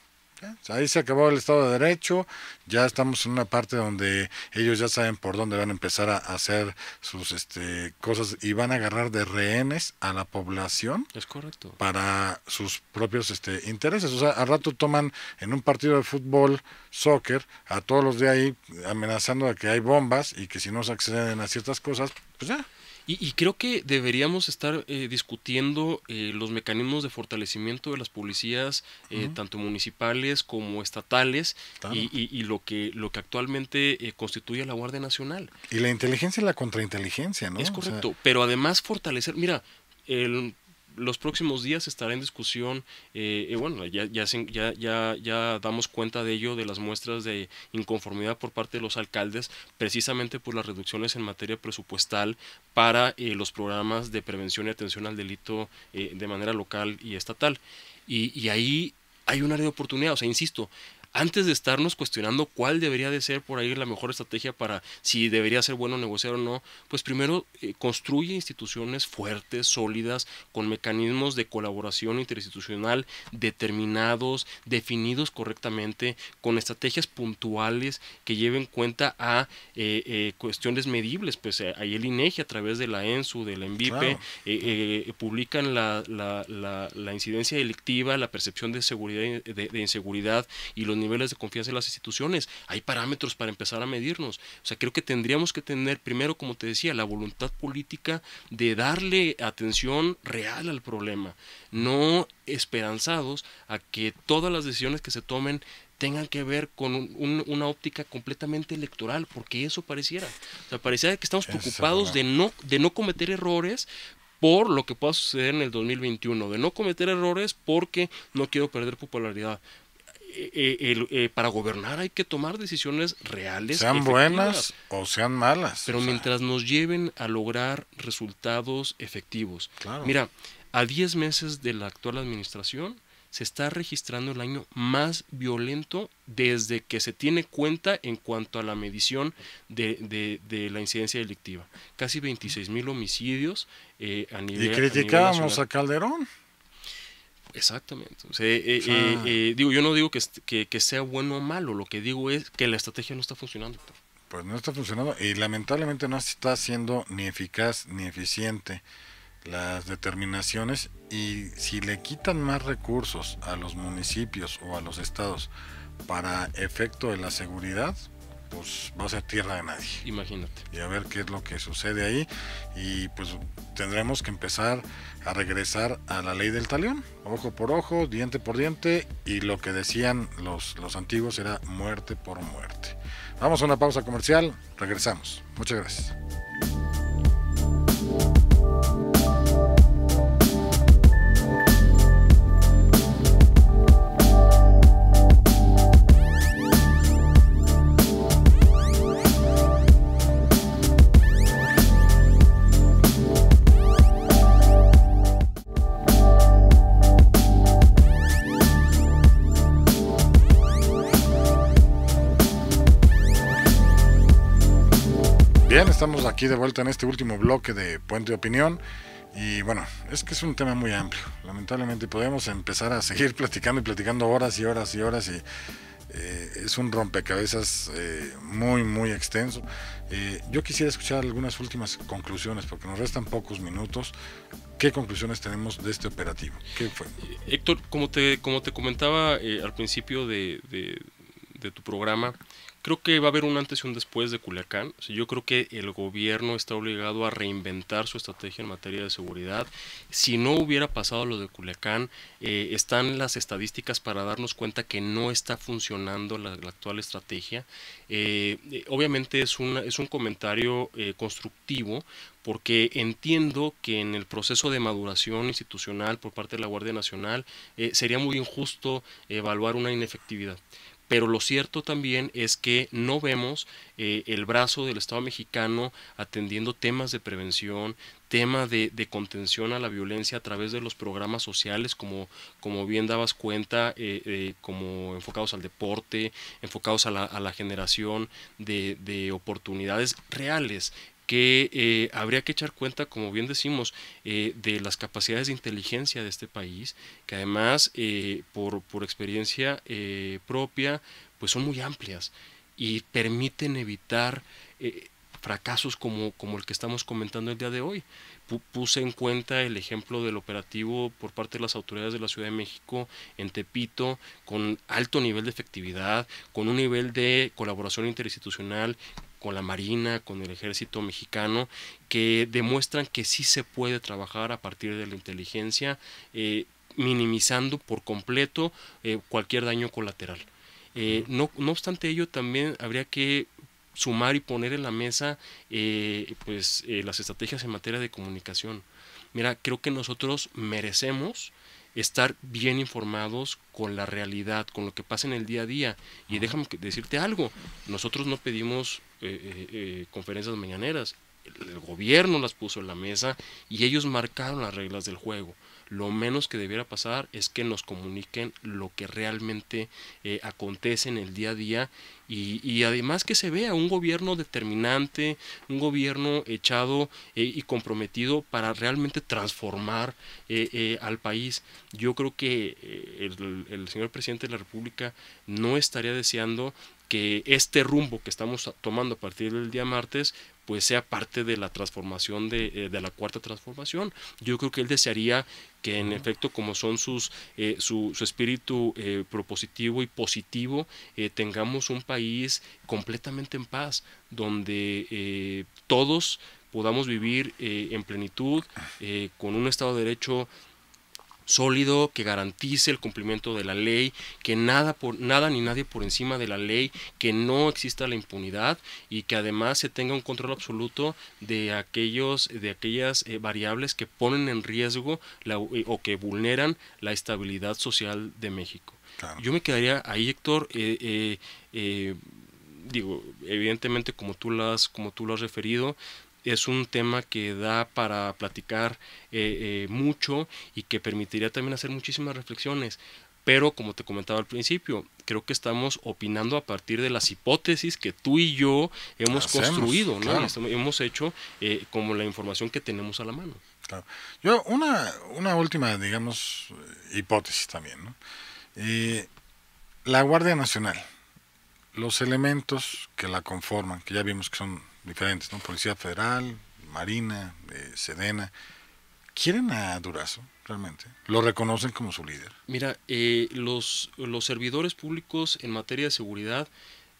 S1: Ahí se acabó el Estado de Derecho, ya estamos en una parte donde ellos ya saben por dónde van a empezar a hacer sus este, cosas y van a agarrar de rehenes a la población. Es correcto. Para sus propios este, intereses. O sea, al rato toman en un partido de fútbol, soccer, a todos los de ahí amenazando a que hay bombas y que si no se acceden a ciertas cosas, pues ya.
S2: Y, creo que deberíamos estar eh, discutiendo eh, los mecanismos de fortalecimiento de las policías, eh, tanto municipales como estatales, y, lo que lo que actualmente constituye la Guardia Nacional.
S1: Y la inteligencia y la contrainteligencia, ¿no? Es correcto,
S2: pero además fortalecer, mira, el los próximos días estará en discusión, eh, eh, bueno, ya, ya, ya, ya, damos cuenta de ello, de las muestras de inconformidad por parte de los alcaldes, precisamente por las reducciones en materia presupuestal para eh, los programas de prevención y atención al delito de manera local y estatal. y, y ahí hay un área de oportunidad. O sea, insisto, antes de estarnos cuestionando cuál debería de ser por ahí la mejor estrategia para si debería ser bueno negociar o no, pues primero eh, construye instituciones fuertes, sólidas, con mecanismos de colaboración interinstitucional determinados, definidos correctamente, con estrategias puntuales que lleven cuenta a eh, eh, cuestiones medibles. Pues ahí el INEGI e a través de la ENSU, de la ENVIPE, publican la, incidencia delictiva, la percepción de, seguridad, de inseguridad y los niveles de confianza en las instituciones. Hay parámetros para empezar a medirnos. O sea, creo que tendríamos que tener primero, como te decía, la voluntad política de darle atención real al problema, no esperanzados a que todas las decisiones que se tomen tengan que ver con una óptica completamente electoral, porque eso pareciera. O sea, pareciera que estamos preocupados de no, de no cometer errores por lo que pueda suceder en el 2021, de no cometer errores porque no quiero perder popularidad, eh, eh, eh, para gobernar hay que tomar decisiones reales. Sean buenas
S1: o sean malas.
S2: Pero mientras nos lleven a lograr resultados efectivos. Mira, a 10 meses de la actual administración se está registrando el año más violento desde que se tiene cuenta en cuanto a la medición de, la incidencia delictiva. Casi 26 mil homicidios eh, a nivel. Y criticábamos a
S1: Calderón. Exactamente. Eh, eh,
S2: eh, digo, yo no digo que, sea bueno o malo, lo que digo es que la estrategia no está funcionando.
S1: Pues no está funcionando y lamentablemente no está siendo ni eficaz ni eficiente las determinaciones y si le quitan más recursos a los municipios o a los estados para efecto de la seguridad, pues va a ser tierra de nadie. Imagínate. Y a ver qué es lo que sucede ahí. Y pues tendremos que empezar a regresar a la ley del talión. Ojo por ojo, diente por diente. Y lo que decían los, los antiguos era muerte por muerte. Vamos a una pausa comercial. Regresamos. Muchas gracias. bien, estamos aquí de vuelta en este último bloque de Puente de Opinión. Y bueno, es que es un tema muy amplio. Lamentablemente podemos empezar a seguir platicando y platicando horas y horas y horas y eh, es un rompecabezas eh, muy, muy extenso. Eh, yo quisiera escuchar algunas últimas conclusiones porque nos restan pocos minutos. ¿Qué conclusiones tenemos de este operativo? fue?
S2: Héctor, como te, como te comentaba al principio de, de, de tu programa, creo que va a haber un antes y un después de Culiacán. yo creo que el gobierno está obligado a reinventar su estrategia en materia de seguridad. Si no hubiera pasado lo de Culiacán, eh, están las estadísticas para darnos cuenta que no está funcionando la, actual estrategia. Eh, eh, obviamente es, es un comentario constructivo porque entiendo que en el proceso de maduración institucional por parte de la Guardia Nacional sería muy injusto evaluar una inefectividad pero lo cierto también es que no vemos eh, el brazo del Estado mexicano atendiendo temas de prevención, tema de, contención a la violencia a través de los programas sociales, como, como bien dabas cuenta, eh, eh, como enfocados al deporte, enfocados a la, generación de, oportunidades reales que eh, habría que echar cuenta, como bien decimos, eh, de las capacidades de inteligencia de este país, que además, eh, por, experiencia propia, pues son muy amplias y permiten evitar fracasos como, como el que estamos comentando el día de hoy. Puse en cuenta el ejemplo del operativo por parte de las autoridades de la Ciudad de México en Tepito, con alto nivel de efectividad, con un nivel de colaboración interinstitucional con la Marina, con el ejército mexicano, que demuestran que sí se puede trabajar a partir de la inteligencia, eh, minimizando por completo eh, cualquier daño colateral. Eh, no, no obstante ello, también habría que sumar y poner en la mesa pues las estrategias en materia de comunicación. Mira, creo que nosotros merecemos estar bien informados con la realidad, con lo que pasa en el día a día. Y déjame decirte algo, nosotros no pedimos eh, eh, eh, conferencias mañaneras, el gobierno las puso en la mesa y ellos marcaron las reglas del juego lo menos que debiera pasar es que nos comuniquen lo que realmente eh, acontece en el día a día y, además que se vea un gobierno determinante, un gobierno echado eh, y comprometido para realmente transformar eh, al país. Yo creo que el señor presidente de la República no estaría deseando que este rumbo que estamos tomando a partir del día martes pues sea parte de la transformación de, eh, de la cuarta transformación. Yo creo que él desearía que en efecto como son sus eh, su, su, espíritu eh, propositivo y positivo tengamos un país completamente en paz donde todos podamos vivir en plenitud con un estado de derecho sólido que garantice el cumplimiento de la ley, que nada, por, nada ni nadie por encima de la ley, que no exista la impunidad y que además se tenga un control absoluto de, aquellos, de aquellas eh, variables que ponen en riesgo eh, o que vulneran la estabilidad social de México. Yo me quedaría ahí, Héctor. Eh, digo, evidentemente como tú las como tú lo has referido, es un tema que da para platicar eh, eh, mucho y que permitiría también hacer muchísimas reflexiones. Pero como te comentaba al principio, creo que estamos opinando a partir de las hipótesis que tú y yo hemos construido, Hemos hecho eh, como la información que tenemos a la mano.
S1: Yo, una, una última, digamos, hipótesis también, la Guardia Nacional, los elementos que la conforman, que ya vimos que son diferentes, ¿no? Policía Federal, Marina, eh, Sedena. ¿Quieren a Durazo realmente? ¿Lo reconocen como su líder?
S2: Mira, eh, los, servidores públicos en materia de seguridad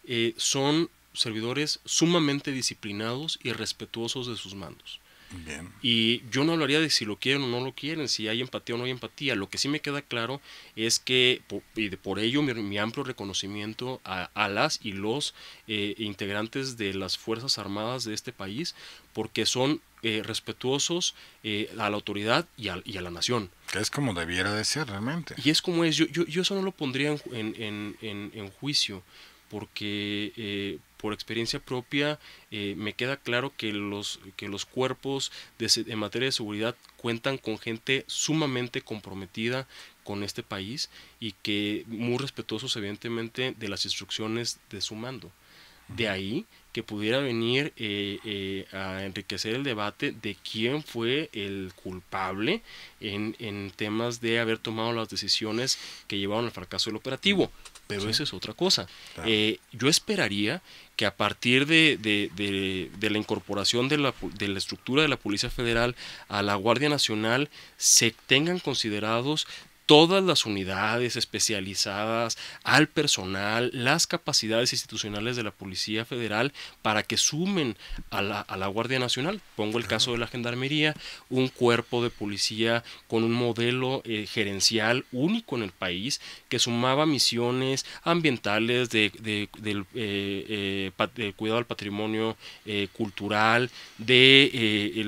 S2: eh, son servidores sumamente disciplinados y respetuosos de sus mandos. Y yo no hablaría de si lo quieren o no lo quieren, si hay empatía o no hay empatía. Lo que sí me queda claro es que, y de, por ello mi, amplio reconocimiento a, las y los eh, integrantes de las Fuerzas Armadas de este país, porque son eh, respetuosos eh, a la autoridad y a, la nación.
S1: Que es como debiera de ser realmente.
S2: Y es como es, yo, yo, yo eso no lo pondría en, en, en juicio, porque por experiencia propia eh, me queda claro que los, que los cuerpos en materia de seguridad cuentan con gente sumamente comprometida con este país y que muy respetuosos evidentemente de las instrucciones de su mando. De ahí que pudiera venir eh, eh, a enriquecer el debate de quién fue el culpable en, en, temas de haber tomado las decisiones que llevaron al fracaso del operativo pero eso es otra cosa. Eh, yo esperaría que a partir de, la incorporación de la, estructura de la Policía Federal a la Guardia Nacional se tengan considerados todas las unidades especializadas, al personal, las capacidades institucionales de la Policía Federal para que sumen a la, a la Guardia Nacional. Pongo el caso de la Gendarmería, un cuerpo de policía con un modelo eh, gerencial único en el país que sumaba misiones ambientales de, de, eh, eh, cuidado al patrimonio cultural, de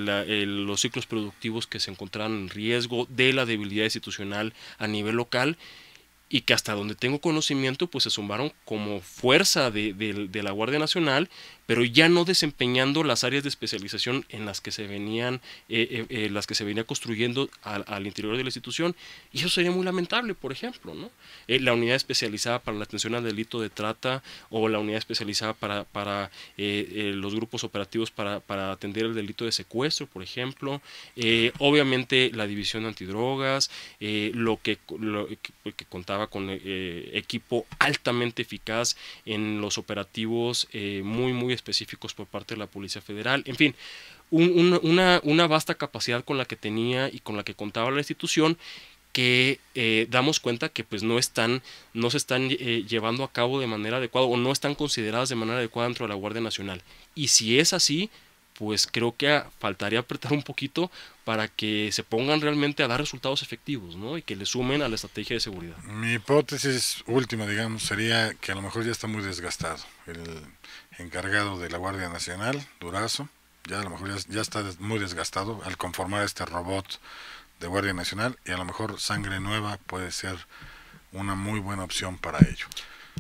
S2: los ciclos productivos que se encontraban en riesgo, de la debilidad institucional a nivel local y que hasta donde tengo conocimiento pues se sumaron como fuerza de, de la Guardia Nacional pero ya no desempeñando las áreas de especialización en las que se venían, eh, eh, eh, las que se venía construyendo al, interior de la institución, y eso sería muy lamentable, por ejemplo, ¿no? la unidad especializada para la atención al delito de trata o la unidad especializada para, los grupos operativos para, atender el delito de secuestro, por ejemplo, obviamente la división de antidrogas, lo que, contaba con equipo altamente eficaz en los operativos eh, muy, muy específicos por parte de la Policía Federal, en fin, una, vasta capacidad con la que tenía y con la que contaba la institución que eh, damos cuenta que pues no están no se están eh, llevando a cabo de manera adecuada o no están consideradas de manera adecuada dentro de la Guardia Nacional y si es así pues creo que faltaría apretar un poquito para que se pongan realmente a dar resultados efectivos ¿no? y que le sumen a la estrategia de seguridad.
S1: Mi hipótesis última, digamos, sería que a lo mejor ya está muy desgastado el, encargado de la Guardia Nacional, Durazo, ya a lo mejor ya, está muy desgastado al conformar este robot de Guardia Nacional y a lo mejor sangre nueva puede ser una muy buena opción para ello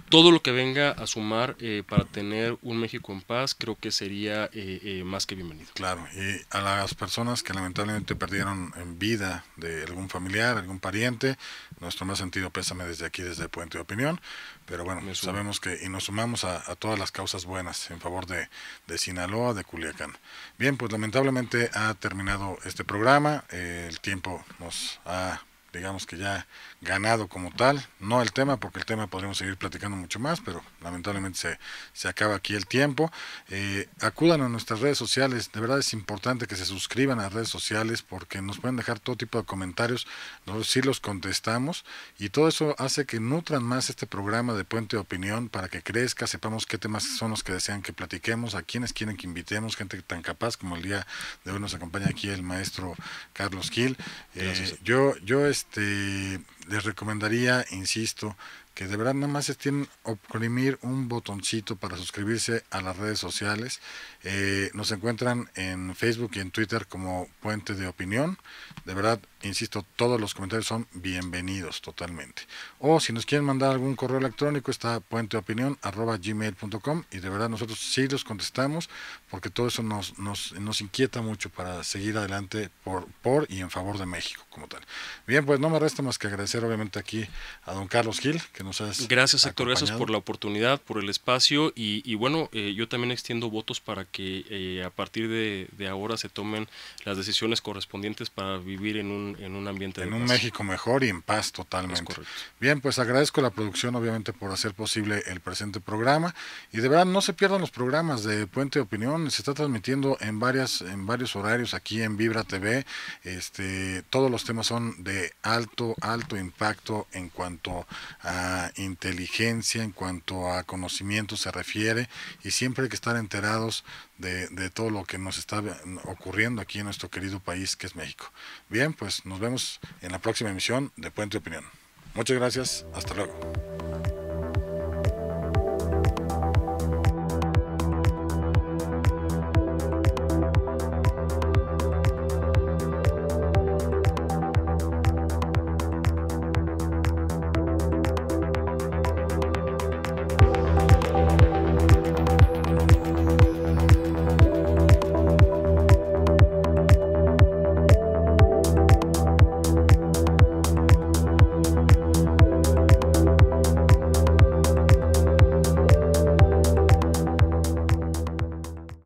S1: todo lo
S2: que venga a sumar eh, para tener un México en paz creo que sería eh, eh, más que bienvenido.
S1: Claro, y a las personas que lamentablemente perdieron en vida de algún familiar, algún pariente, nuestro más sentido pésame desde aquí, desde Puente de Opinión, pero bueno, sabemos que y nos sumamos a, todas las causas buenas en favor de, de, Sinaloa, de Culiacán. Bien, pues lamentablemente ha terminado este programa, el tiempo nos ha, digamos que ya ganado como tal, no el tema, porque el tema podríamos seguir platicando mucho más, pero lamentablemente se, se acaba aquí el tiempo. Eh, acudan a nuestras redes sociales, de verdad es importante que se suscriban a las redes sociales porque nos pueden dejar todo tipo de comentarios, nosotros sí los contestamos y todo eso hace que nutran más este programa de Puente de Opinión para que crezca, sepamos qué temas son los que desean que platiquemos, a quienes quieren que invitemos, gente tan capaz como el día de hoy nos acompaña aquí el maestro Carlos Gil. Eh, yo, yo este les recomendaría, insisto, que de verdad nada más tienen oprimir un botoncito para suscribirse a las redes sociales. Eh, nos encuentran en Facebook y en Twitter como Puente de Opinión. De verdad, insisto, todos los comentarios son bienvenidos totalmente. O si nos quieren mandar algún correo electrónico, está puenteopinión.com y de verdad nosotros sí los contestamos porque todo eso nos, nos, nos inquieta mucho para seguir adelante por, por y en favor de México como tal. Bien, pues no me resta más que agradecer obviamente aquí a don Carlos Gil que nos has Gracias Héctor, gracias por la
S2: oportunidad, por el espacio y, bueno, eh, yo también extiendo votos para que eh, a partir de ahora se tomen las decisiones correspondientes para vivir en un en un ambiente en un México
S1: mejor y en paz totalmente. Bien, pues agradezco la producción obviamente por hacer posible el presente programa y de verdad no se pierdan los programas de Puente de Opinión, se está transmitiendo en varias en varios horarios aquí en Vibra TV. Este, todos los temas son de alto alto impacto en cuanto a inteligencia, en cuanto a conocimiento se refiere y siempre hay que estar enterados de, todo lo que nos está ocurriendo aquí en nuestro querido país que es México. Bien, pues nos vemos en la próxima emisión de Puente Opinión. Muchas gracias, hasta luego.